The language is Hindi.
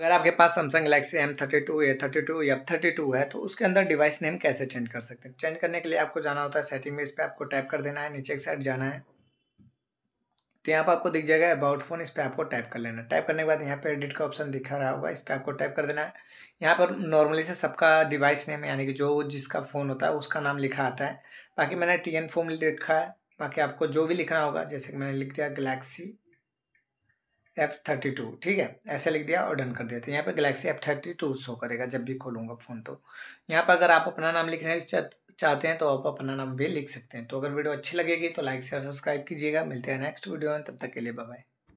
अगर आपके पास Samsung Galaxy M thirty two A thirty two या थर्टी टू है तो उसके अंदर डिवाइस नेम कैसे चेंज कर सकते हैं चेंज करने के लिए आपको जाना होता है सेटिंग में इस पर आपको टैप कर देना है नीचे एक साइड जाना है तो यहाँ पर आपको दिख जाएगा अबाउट फोन इस पर आपको टाइप कर लेना टाइप करने के बाद यहाँ पे एडिट का ऑप्शन दिखा रहा होगा इस पर आपको टाइप कर देना है यहाँ पर नॉर्मली से सबका डिवाइस नेम यानी कि जो जिसका फ़ोन होता है उसका नाम लिखा आता है बाकी मैंने टी एन फोन लिखा है बाकी आपको जो भी लिखना होगा जैसे कि मैंने लिख दिया गलेक्सी एफ थर्टी टू ठीक है ऐसे लिख दिया और डन कर देते तो हैं यहाँ पे Galaxy F thirty two show करेगा जब भी खोलूँगा फ़ोन तो यहाँ पर अगर आप अपना नाम लिखना चाहते हैं तो आप अपना नाम भी लिख सकते हैं तो अगर वीडियो अच्छी लगेगी तो लाइक शेयर सब्सक्राइब कीजिएगा मिलते हैं नेक्स्ट वीडियो में तब तक के लिए बाय